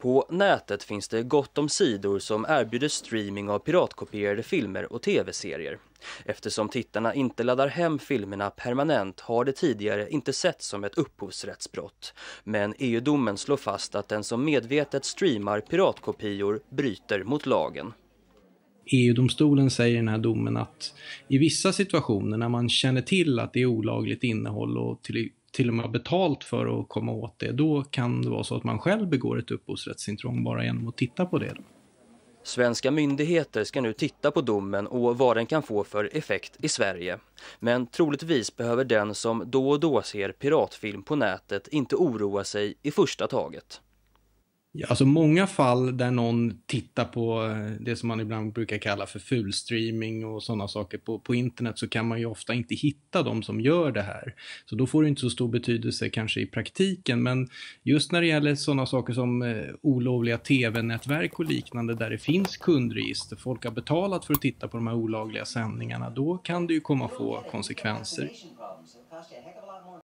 På nätet finns det gott om sidor som erbjuder streaming av piratkopierade filmer och tv-serier. Eftersom tittarna inte laddar hem filmerna permanent har det tidigare inte setts som ett upphovsrättsbrott. Men EU-domen slår fast att den som medvetet streamar piratkopior bryter mot lagen. EU-domstolen säger i den här domen att i vissa situationer när man känner till att det är olagligt innehåll och till till och med har betalt för att komma åt det, då kan det vara så att man själv begår ett upphovsrättsintrång bara genom att titta på det. Svenska myndigheter ska nu titta på domen och vad den kan få för effekt i Sverige. Men troligtvis behöver den som då och då ser piratfilm på nätet inte oroa sig i första taget. Alltså många fall där någon tittar på eh, det som man ibland brukar kalla för fulstreaming och sådana saker på, på internet så kan man ju ofta inte hitta de som gör det här. Så då får det inte så stor betydelse kanske i praktiken men just när det gäller sådana saker som eh, olovliga tv-nätverk och liknande där det finns kundregister, folk har betalat för att titta på de här olagliga sändningarna, då kan det ju komma få konsekvenser.